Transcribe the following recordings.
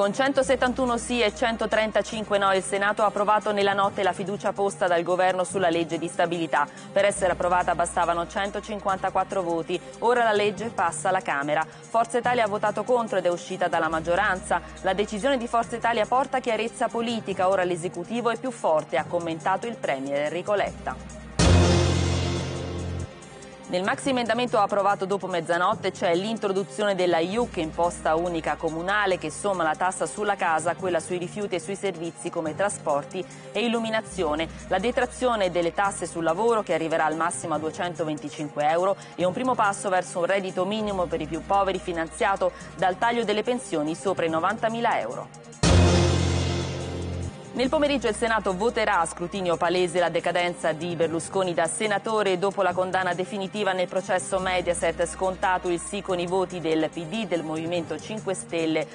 Con 171 sì e 135 no il Senato ha approvato nella notte la fiducia posta dal governo sulla legge di stabilità. Per essere approvata bastavano 154 voti. Ora la legge passa alla Camera. Forza Italia ha votato contro ed è uscita dalla maggioranza. La decisione di Forza Italia porta chiarezza politica. Ora l'esecutivo è più forte, ha commentato il Premier Enrico Letta. Nel maxi emendamento approvato dopo mezzanotte c'è l'introduzione della IUC, imposta unica comunale, che somma la tassa sulla casa a quella sui rifiuti e sui servizi come trasporti e illuminazione, la detrazione delle tasse sul lavoro che arriverà al massimo a 225 euro e un primo passo verso un reddito minimo per i più poveri finanziato dal taglio delle pensioni sopra i 90.000 euro. Nel pomeriggio il Senato voterà a scrutinio palese la decadenza di Berlusconi da senatore dopo la condanna definitiva nel processo Mediaset scontato il sì con i voti del PD, del Movimento 5 Stelle,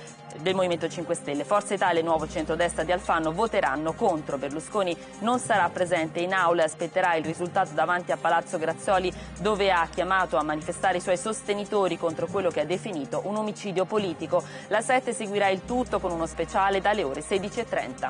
del Movimento 5 Stelle. Forza Italia e Nuovo Centrodestra di Alfano voteranno contro. Berlusconi non sarà presente in aula e aspetterà il risultato davanti a Palazzo Grazioli dove ha chiamato a manifestare i suoi sostenitori contro quello che ha definito un omicidio politico. La 7 seguirà il tutto con uno speciale dalle ore 16.30.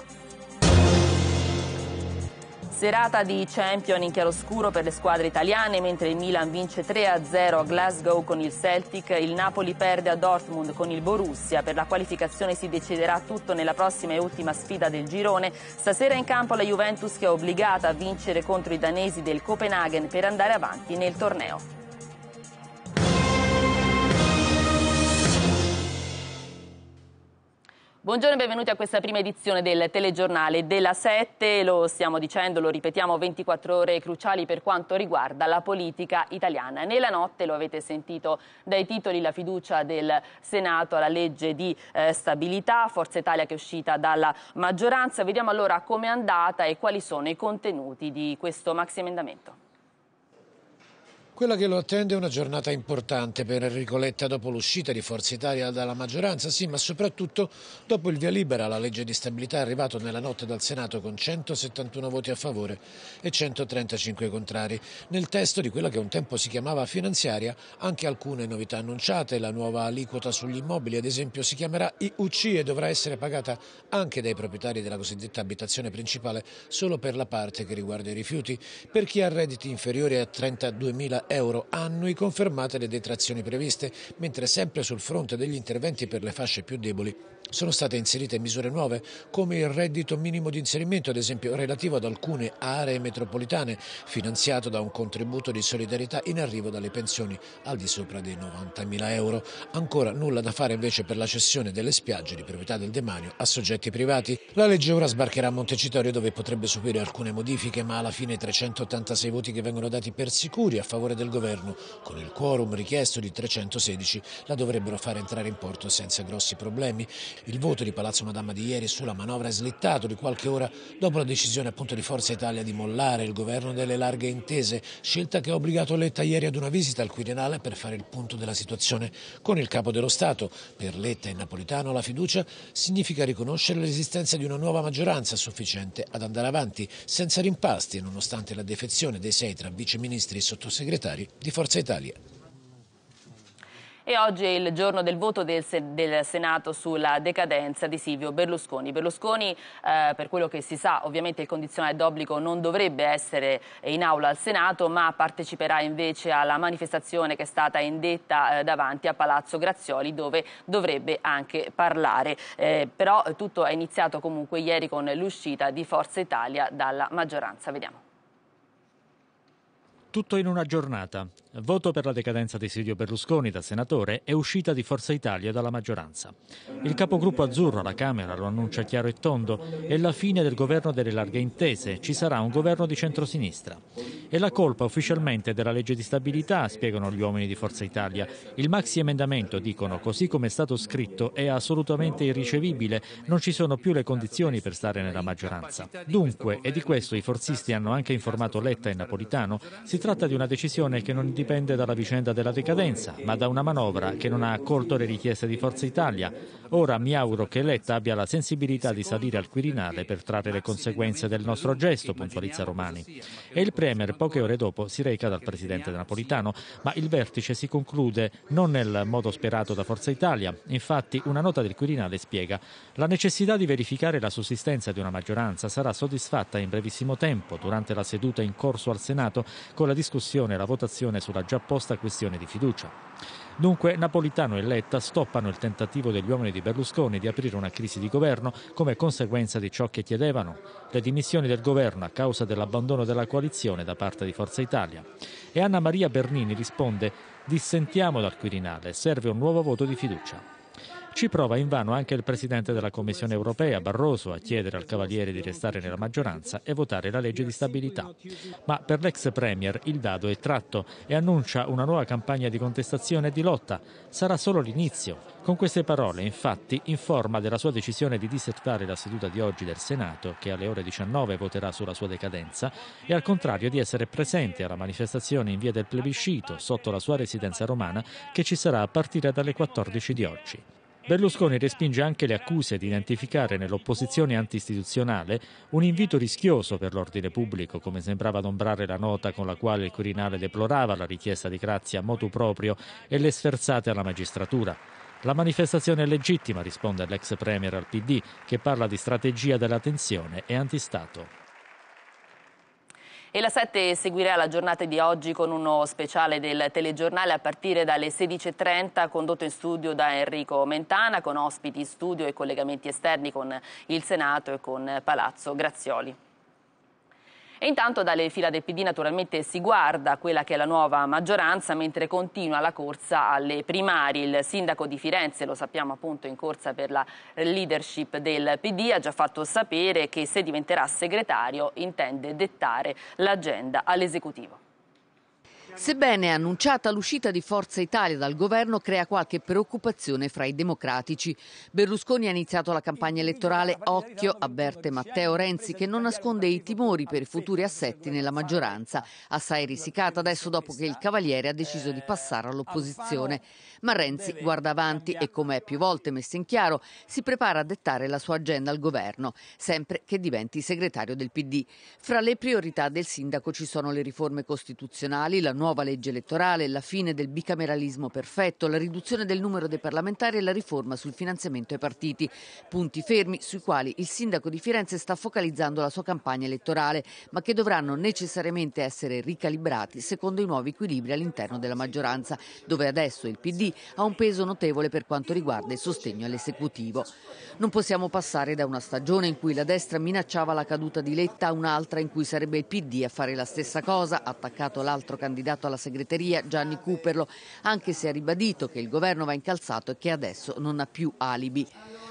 Serata di champion in chiaroscuro per le squadre italiane, mentre il Milan vince 3-0 a Glasgow con il Celtic, il Napoli perde a Dortmund con il Borussia. Per la qualificazione si deciderà tutto nella prossima e ultima sfida del girone. Stasera in campo la Juventus che è obbligata a vincere contro i danesi del Copenaghen per andare avanti nel torneo. Buongiorno e benvenuti a questa prima edizione del telegiornale della 7. Lo stiamo dicendo, lo ripetiamo, 24 ore cruciali per quanto riguarda la politica italiana. Nella notte, lo avete sentito dai titoli, la fiducia del Senato alla legge di eh, stabilità, Forza Italia che è uscita dalla maggioranza. Vediamo allora com'è andata e quali sono i contenuti di questo maxi emendamento. Quella che lo attende è una giornata importante per Enrico Letta dopo l'uscita di Forza Italia dalla maggioranza, sì, ma soprattutto dopo il via libera alla legge di stabilità arrivato nella notte dal Senato con 171 voti a favore e 135 contrari. Nel testo di quella che un tempo si chiamava finanziaria anche alcune novità annunciate, la nuova aliquota sugli immobili ad esempio si chiamerà IUC e dovrà essere pagata anche dai proprietari della cosiddetta abitazione principale solo per la parte che riguarda i rifiuti. Per chi ha redditi inferiori a 32.000 euro annui confermate le detrazioni previste, mentre sempre sul fronte degli interventi per le fasce più deboli sono state inserite misure nuove come il reddito minimo di inserimento, ad esempio relativo ad alcune aree metropolitane, finanziato da un contributo di solidarietà in arrivo dalle pensioni al di sopra dei 90.000 euro. Ancora nulla da fare invece per la cessione delle spiagge di proprietà del demanio a soggetti privati. La legge ora sbarcherà a Montecitorio dove potrebbe subire alcune modifiche, ma alla fine 386 voti che vengono dati per sicuri a favore parlamentare del governo. Con il quorum richiesto di 316 la dovrebbero fare entrare in porto senza grossi problemi. Il voto di Palazzo Madama di ieri sulla manovra è slittato di qualche ora dopo la decisione appunto di Forza Italia di mollare il governo delle larghe intese, scelta che ha obbligato Letta ieri ad una visita al Quirinale per fare il punto della situazione con il capo dello Stato. Per Letta e Napolitano la fiducia significa riconoscere l'esistenza di una nuova maggioranza sufficiente ad andare avanti senza rimpasti nonostante la defezione dei sei tra viceministri e sottosegretari parlamentari di Forza Italia. E oggi è il giorno del voto del, Senato sulla decadenza di Silvio Berlusconi. Berlusconi, eh, per quello che si sa, ovviamente il condizionale d'obbligo non dovrebbe essere in aula al Senato, ma parteciperà invece alla manifestazione che è stata indetta eh, davanti a Palazzo Grazioli, dove dovrebbe anche parlare. Eh, però tutto è iniziato comunque ieri con l'uscita di Forza Italia dalla maggioranza. Vediamo. Tutto in una giornata. Voto per la decadenza di Silvio Berlusconi da senatore e uscita di Forza Italia dalla maggioranza. Il capogruppo azzurro alla Camera lo annuncia chiaro e tondo. È la fine del governo delle larghe intese. Ci sarà un governo di centrosinistra. È la colpa ufficialmente della legge di stabilità, spiegano gli uomini di Forza Italia. Il maxi emendamento, dicono, così come è stato scritto, è assolutamente irricevibile. Non ci sono più le condizioni per stare nella maggioranza. Dunque, e di questo i forzisti hanno anche informato Letta e Napolitano, si tratta di una decisione che non dipende dalla vicenda della decadenza, ma da una manovra che non ha accolto le richieste di Forza Italia. Ora mi auguro che Letta abbia la sensibilità di salire al Quirinale per trarre le conseguenze del nostro gesto, puntualizza Romani. E il Premier poche ore dopo si reca dal Presidente Napolitano, ma il vertice si conclude non nel modo sperato da Forza Italia. Infatti una nota del Quirinale spiega la necessità di verificare la sussistenza di una maggioranza sarà soddisfatta in brevissimo tempo durante la seduta in corso al Senato con la discussione e la votazione sulla già posta questione di fiducia. Dunque Napolitano e Letta stoppano il tentativo degli uomini di Berlusconi di aprire una crisi di governo come conseguenza di ciò che chiedevano, le dimissioni del governo a causa dell'abbandono della coalizione da parte di Forza Italia. E Anna Maria Bernini risponde dissentiamo dal Quirinale, serve un nuovo voto di fiducia. Ci prova invano anche il presidente della Commissione europea, Barroso, a chiedere al Cavaliere di restare nella maggioranza e votare la legge di stabilità. Ma per l'ex Premier il dado è tratto e annuncia una nuova campagna di contestazione e di lotta. Sarà solo l'inizio. Con queste parole, infatti, informa della sua decisione di disertare la seduta di oggi del Senato, che alle ore 19 voterà sulla sua decadenza, e al contrario di essere presente alla manifestazione in via del plebiscito, sotto la sua residenza romana, che ci sarà a partire dalle 14 di oggi. Berlusconi respinge anche le accuse di identificare nell'opposizione antistituzionale un invito rischioso per l'ordine pubblico, come sembrava adombrare la nota con la quale il Quirinale deplorava la richiesta di grazia a motu proprio e le sferzate alla magistratura. La manifestazione è legittima, risponde l'ex premier al PD, che parla di strategia della tensione e antistato. E la 7 seguirà la giornata di oggi con uno speciale del telegiornale a partire dalle 16.30 condotto in studio da Enrico Mentana con ospiti in studio e collegamenti esterni con il Senato e con Palazzo Grazioli. E intanto dalle fila del PD naturalmente si guarda quella che è la nuova maggioranza mentre continua la corsa alle primarie. Il sindaco di Firenze, lo sappiamo appunto in corsa per la leadership del PD, ha già fatto sapere che se diventerà segretario intende dettare l'agenda all'esecutivo. Sebbene annunciata l'uscita di Forza Italia dal governo crea qualche preoccupazione fra i democratici. Berlusconi ha iniziato la campagna elettorale Occhio, avverte Matteo Renzi che non nasconde i timori per i futuri assetti nella maggioranza, assai risicata adesso dopo che il Cavaliere ha deciso di passare all'opposizione. Ma Renzi guarda avanti e come è più volte messo in chiaro si prepara a dettare la sua agenda al governo, sempre che diventi segretario del PD. Fra le priorità del sindaco ci sono le riforme costituzionali, la nuova nuova legge elettorale, la fine del bicameralismo perfetto, la riduzione del numero dei parlamentari e la riforma sul finanziamento ai partiti. Punti fermi sui quali il sindaco di Firenze sta focalizzando la sua campagna elettorale, ma che dovranno necessariamente essere ricalibrati secondo i nuovi equilibri all'interno della maggioranza, dove adesso il PD ha un peso notevole per quanto riguarda il sostegno all'esecutivo. Non possiamo passare da una stagione in cui la destra minacciava la caduta di Letta a un'altra in cui sarebbe il PD a fare la stessa cosa, attaccato l'altro candidato spiegato alla segreteria Gianni Cuperlo, anche se ha ribadito che il governo va incalzato e che adesso non ha più alibi.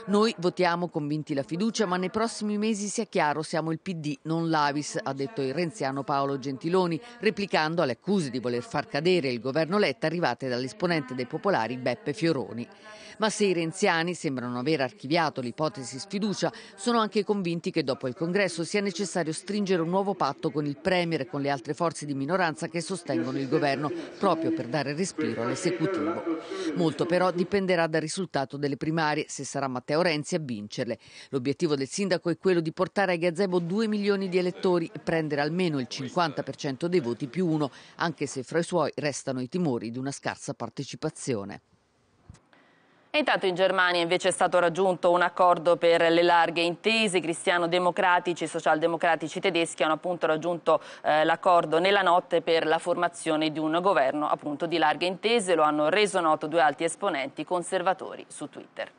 Noi votiamo convinti la fiducia, ma nei prossimi mesi sia chiaro, siamo il PD, non l'Avis, ha detto il renziano Paolo Gentiloni, replicando alle accuse di voler far cadere il governo Letta arrivate dall'esponente dei popolari Beppe Fioroni. Ma se i renziani sembrano aver archiviato l'ipotesi sfiducia, sono anche convinti che dopo il congresso sia necessario stringere un nuovo patto con il Premier e con le altre forze di minoranza che sostengono il governo, proprio per dare respiro all'esecutivo. Molto però dipenderà dal risultato delle primarie, se sarà Matteo Renzi a vincerle. L'obiettivo del sindaco è quello di portare a gazebo 2 milioni di elettori e prendere almeno il 50% dei voti più uno, anche se fra i suoi restano i timori di una scarsa partecipazione. E intanto in Germania invece è stato raggiunto un accordo per le larghe intese, cristiano-democratici e socialdemocratici tedeschi hanno appunto raggiunto eh, l'accordo nella notte per la formazione di un governo appunto di larghe intese, lo hanno reso noto due alti esponenti conservatori su Twitter.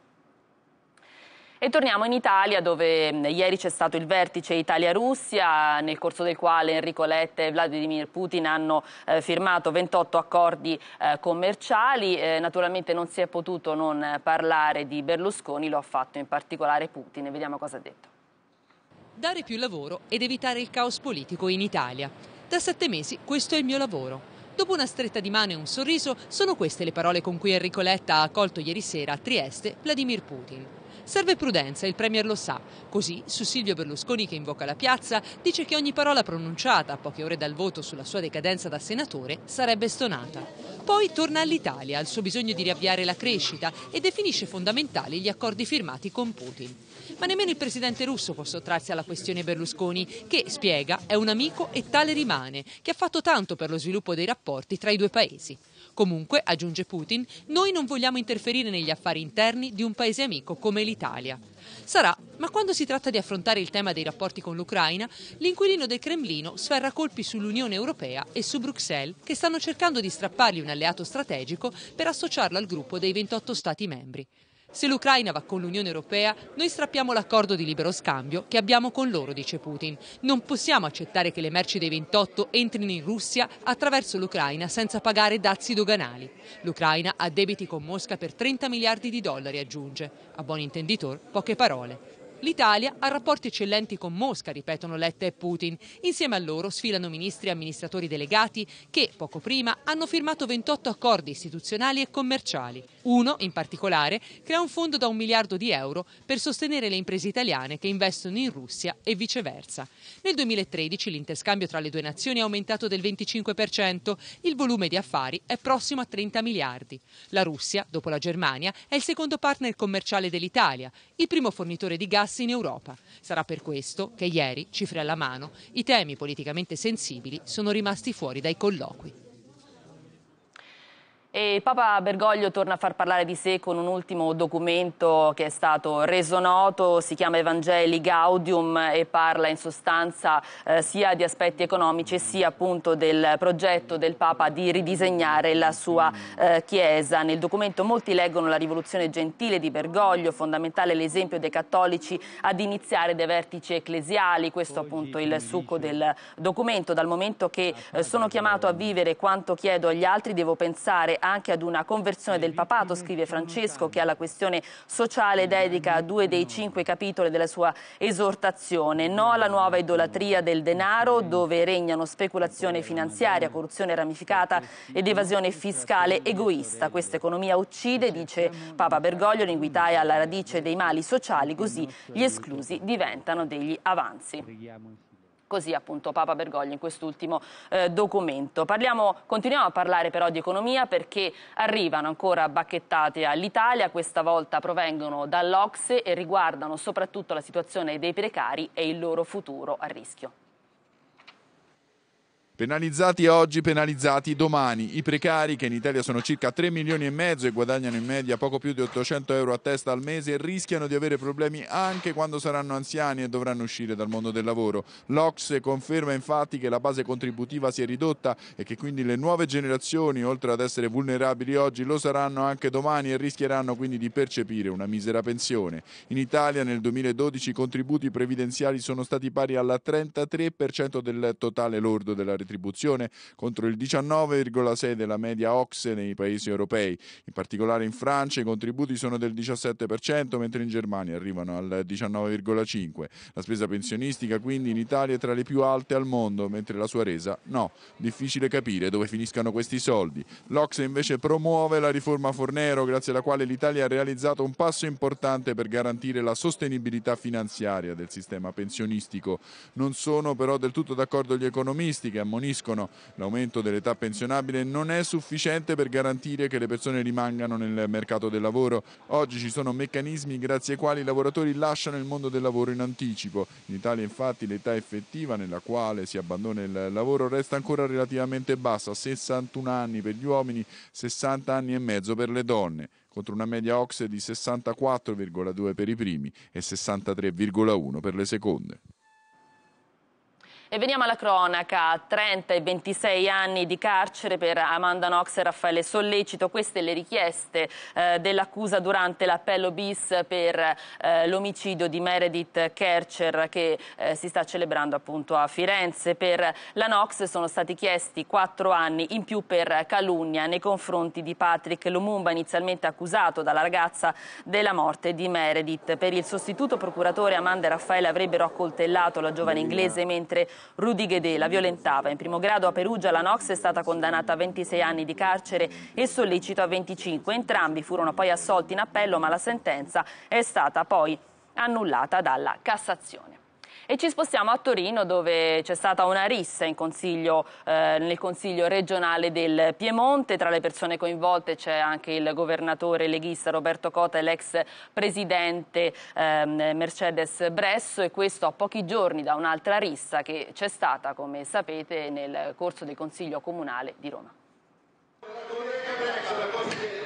E torniamo in Italia dove mm, ieri c'è stato il vertice Italia-Russia nel corso del quale Enrico Letta e Vladimir Putin hanno eh, firmato 28 accordi eh, commerciali. Eh, naturalmente non si è potuto non parlare di Berlusconi, lo ha fatto in particolare Putin vediamo cosa ha detto. Dare più lavoro ed evitare il caos politico in Italia. Da sette mesi questo è il mio lavoro. Dopo una stretta di mano e un sorriso, sono queste le parole con cui Enrico Letta ha accolto ieri sera a Trieste Vladimir Putin. Serve prudenza, il Premier lo sa. Così, su Silvio Berlusconi che invoca la piazza, dice che ogni parola pronunciata a poche ore dal voto sulla sua decadenza da senatore sarebbe stonata. Poi torna all'Italia, al suo bisogno di riavviare la crescita e definisce fondamentali gli accordi firmati con Putin. Ma nemmeno il presidente russo può sottrarsi alla questione Berlusconi, che, spiega, è un amico e tale rimane, che ha fatto tanto per lo sviluppo dei rapporti tra i due paesi. Comunque, aggiunge Putin, noi non vogliamo interferire negli affari interni di un paese amico come l'Italia. Sarà, ma quando si tratta di affrontare il tema dei rapporti con l'Ucraina, l'inquilino del Cremlino sferra colpi sull'Unione Europea e su Bruxelles, che stanno cercando di strappargli un alleato strategico per associarlo al gruppo dei 28 Stati membri. Se l'Ucraina va con l'Unione Europea, noi strappiamo l'accordo di libero scambio che abbiamo con loro, dice Putin. Non possiamo accettare che le merci dei 28 entrino in Russia attraverso l'Ucraina senza pagare dazi doganali. L'Ucraina ha debiti con Mosca per 30 miliardi di dollari, aggiunge. A buon intenditor, poche parole. L'Italia ha rapporti eccellenti con Mosca, ripetono Letta e Putin. Insieme a loro sfilano ministri e amministratori delegati che, poco prima, hanno firmato 28 accordi istituzionali e commerciali. Uno, in particolare, crea un fondo da un miliardo di euro per sostenere le imprese italiane che investono in Russia e viceversa. Nel 2013 l'interscambio tra le due nazioni è aumentato del 25%, il volume di affari è prossimo a 30 miliardi. La Russia, dopo la Germania, è il secondo partner commerciale dell'Italia, il primo fornitore di gas passi in Europa. Sarà per questo che ieri, cifre alla mano, i temi politicamente sensibili sono rimasti fuori dai colloqui. E Papa Bergoglio torna a far parlare di sé con un ultimo documento che è stato reso noto, si chiama Evangeli Gaudium e parla in sostanza eh, sia di aspetti economici sia appunto del progetto del Papa di ridisegnare la sua eh, Chiesa. Nel documento molti leggono la rivoluzione gentile di Bergoglio, fondamentale l'esempio dei cattolici ad iniziare dai vertici ecclesiali, questo appunto il succo del documento, dal momento che eh, sono chiamato a vivere quanto chiedo agli altri devo pensare anche ad una conversione del papato, scrive Francesco, che alla questione sociale dedica due dei cinque capitoli della sua esortazione. No alla nuova idolatria del denaro, dove regnano speculazione finanziaria, corruzione ramificata ed evasione fiscale egoista. Questa economia uccide, dice Papa Bergoglio, in guitaia alla radice dei mali sociali, così gli esclusi diventano degli avanzi. Così appunto Papa Bergoglio in quest'ultimo eh, documento. Parliamo, continuiamo a parlare però di economia perché arrivano ancora bacchettate all'Italia, questa volta provengono dall'Ocse e riguardano soprattutto la situazione dei precari e il loro futuro a rischio. Penalizzati oggi, penalizzati domani. I precari, che in Italia sono circa 3 milioni e mezzo e guadagnano in media poco più di 800 euro a testa al mese, rischiano di avere problemi anche quando saranno anziani e dovranno uscire dal mondo del lavoro. L'Ox conferma infatti che la base contributiva si è ridotta e che quindi le nuove generazioni, oltre ad essere vulnerabili oggi, lo saranno anche domani e rischieranno quindi di percepire una misera pensione. In Italia nel 2012 i contributi previdenziali sono stati pari al 33% del totale lordo della risorsa retribuzione contro il 19,6 della media OXE nei paesi europei. In particolare in Francia i contributi sono del 17%, mentre in Germania arrivano al 19,5%. La spesa pensionistica quindi in Italia è tra le più alte al mondo, mentre la sua resa no. Difficile capire dove finiscano questi soldi. L'Ocse invece promuove la riforma Fornero, grazie alla quale l'Italia ha realizzato un passo importante per garantire la sostenibilità finanziaria del sistema pensionistico. Non sono però del tutto d'accordo gli economisti che a ammoniscono l'aumento dell'età pensionabile non è sufficiente per garantire che le persone rimangano nel mercato del lavoro. Oggi ci sono meccanismi grazie ai quali i lavoratori lasciano il mondo del lavoro in anticipo. In Italia infatti l'età effettiva nella quale si abbandona il lavoro resta ancora relativamente bassa, 61 anni per gli uomini, 60 anni e mezzo per le donne contro una media OXE di 64,2 per i primi e 63,1 per le seconde. E veniamo alla cronaca, 30 e 26 anni di carcere per Amanda Nox e Raffaele Sollecito, queste le richieste eh, dell'accusa durante l'appello bis per eh, l'omicidio di Meredith Kercher che eh, si sta celebrando appunto a Firenze. Per la Nox sono stati chiesti 4 anni in più per calunnia nei confronti di Patrick Lumumba, inizialmente accusato dalla ragazza della morte di Meredith. Per il sostituto procuratore Amanda e Raffaele avrebbero accoltellato la giovane inglese mentre Rudy Ghedè la violentava. In primo grado a Perugia la Nox è stata condannata a 26 anni di carcere e sollecito a 25. Entrambi furono poi assolti in appello ma la sentenza è stata poi annullata dalla Cassazione. E ci spostiamo a Torino dove c'è stata una rissa consiglio, eh, nel Consiglio regionale del Piemonte. Tra le persone coinvolte c'è anche il governatore leghista Roberto Cota e l'ex presidente eh, Mercedes Bresso e questo a pochi giorni da un'altra rissa che c'è stata, come sapete, nel corso del Consiglio Comunale di Roma.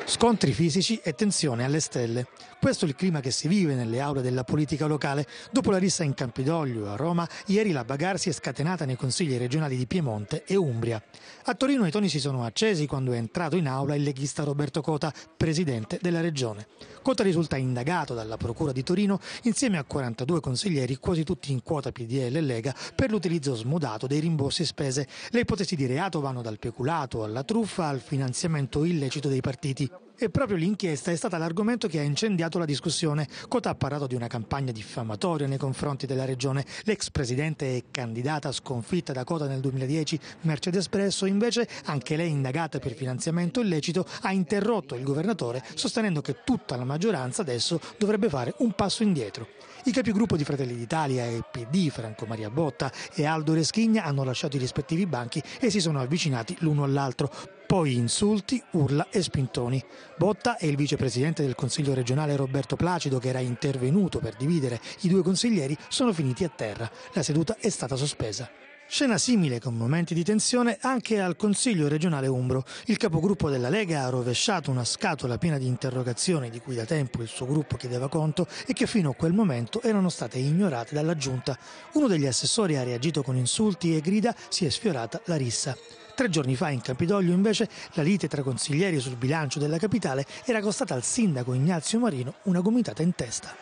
Scontri fisici e tensione alle stelle. Questo è il clima che si vive nelle aule della politica locale. Dopo la rissa in Campidoglio a Roma, ieri la bagarre si è scatenata nei consigli regionali di Piemonte e Umbria. A Torino i toni si sono accesi quando è entrato in aula il leghista Roberto Cota, presidente della regione. Cota risulta indagato dalla Procura di Torino insieme a 42 consiglieri, quasi tutti in quota PDL e Lega, per l'utilizzo smodato dei rimborsi spese. Le ipotesi di reato vanno dal peculato alla truffa al finanziamento illecito dei partiti. E proprio l'inchiesta è stata l'argomento che ha incendiato la discussione. Cota ha parlato di una campagna diffamatoria nei confronti della regione. L'ex presidente e candidata sconfitta da Cota nel 2010, Mercedes Presso, invece, anche lei indagata per finanziamento illecito, ha interrotto il governatore sostenendo che tutta la maggioranza adesso dovrebbe fare un passo indietro. I capigruppo di Fratelli d'Italia e PD, Franco Maria Botta e Aldo Reschigna, hanno lasciato i rispettivi banchi e si sono avvicinati l'uno all'altro. Poi insulti, urla e spintoni. Botta e il vicepresidente del Consiglio regionale Roberto Placido, che era intervenuto per dividere i due consiglieri, sono finiti a terra. La seduta è stata sospesa. Scena simile con momenti di tensione anche al Consiglio regionale Umbro. Il capogruppo della Lega ha rovesciato una scatola piena di interrogazioni di cui da tempo il suo gruppo chiedeva conto e che fino a quel momento erano state ignorate dalla giunta. Uno degli assessori ha reagito con insulti e grida si è sfiorata la rissa. Tre giorni fa in Campidoglio invece la lite tra consiglieri sul bilancio della capitale era costata al sindaco Ignazio Marino una gomitata in testa.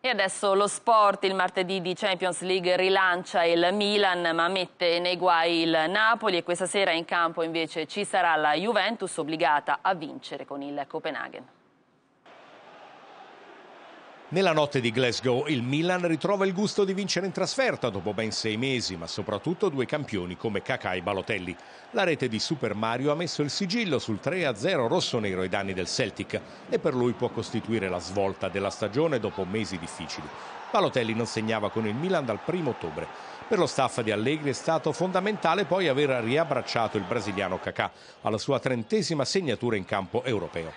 E adesso lo sport, il martedì di Champions League rilancia il Milan ma mette nei guai il Napoli e questa sera in campo invece ci sarà la Juventus obbligata a vincere con il Copenaghen. Nella notte di Glasgow il Milan ritrova il gusto di vincere in trasferta dopo ben sei mesi, ma soprattutto due campioni come Kakà e Balotelli. La rete di Super Mario ha messo il sigillo sul 3-0 rosso-nero ai danni del Celtic e per lui può costituire la svolta della stagione dopo mesi difficili. Balotelli non segnava con il Milan dal 1 ottobre. Per lo staff di Allegri è stato fondamentale poi aver riabbracciato il brasiliano Kakà alla sua trentesima segnatura in campo europeo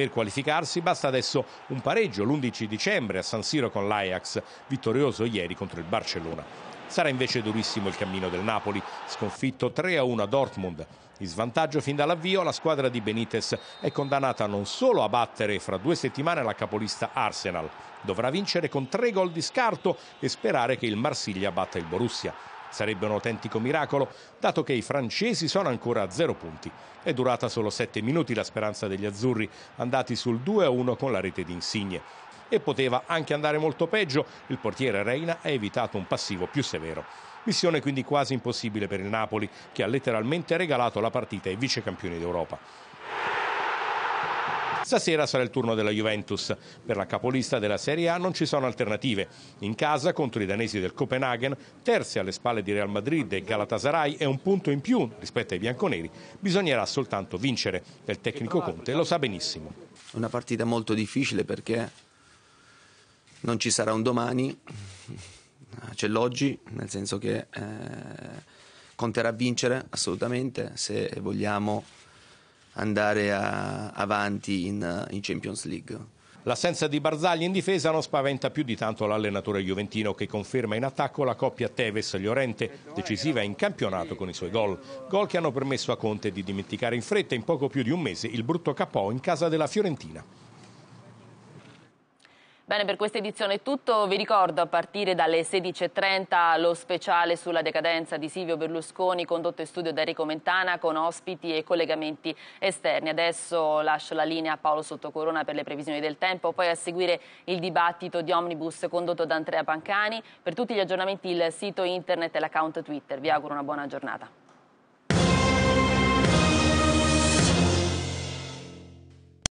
per qualificarsi. Basta adesso un pareggio l'11 dicembre a San Siro con l'Ajax, vittorioso ieri contro il Barcellona. Sarà invece durissimo il cammino del Napoli, sconfitto 3-1 a Dortmund. In svantaggio fin dall'avvio, la squadra di Benitez è condannata non solo a battere fra due settimane la capolista Arsenal, dovrà vincere con tre gol di scarto e sperare che il Marsiglia batta il Borussia. Sarebbe un autentico miracolo, dato che i francesi sono ancora a zero punti. È durata solo sette minuti la speranza degli azzurri, andati sul 2-1 con la rete di Insigne. E poteva anche andare molto peggio, il portiere Reina ha evitato un passivo più severo. Missione quindi quasi impossibile per il Napoli, che ha letteralmente regalato la partita ai vicecampioni d'Europa. Stasera sarà il turno della Juventus. Per la capolista della Serie A non ci sono alternative. In casa contro i danesi del Copenaghen, terzi alle spalle di Real Madrid e Galatasaray è un punto in più rispetto ai bianconeri. Bisognerà soltanto vincere. Il tecnico Conte lo sa benissimo. Una partita molto difficile perché non ci sarà un domani, c'è l'oggi, nel senso che eh, conterà vincere assolutamente se vogliamo andare a, avanti in, in Champions League. L'assenza di Barzagli in difesa non spaventa più di tanto l'allenatore giuventino che conferma in attacco la coppia Tevez-Liorente, decisiva in campionato con i suoi gol. Gol che hanno permesso a Conte di dimenticare in fretta in poco più di un mese il brutto KO in casa della Fiorentina. Bene, per questa edizione è tutto. Vi ricordo a partire dalle 16.30 lo speciale sulla decadenza di Silvio Berlusconi condotto in studio da Enrico Mentana con ospiti e collegamenti esterni. Adesso lascio la linea a Paolo Sottocorona per le previsioni del tempo, poi a seguire il dibattito di Omnibus condotto da Andrea Pancani. Per tutti gli aggiornamenti il sito internet e l'account Twitter. Vi auguro una buona giornata.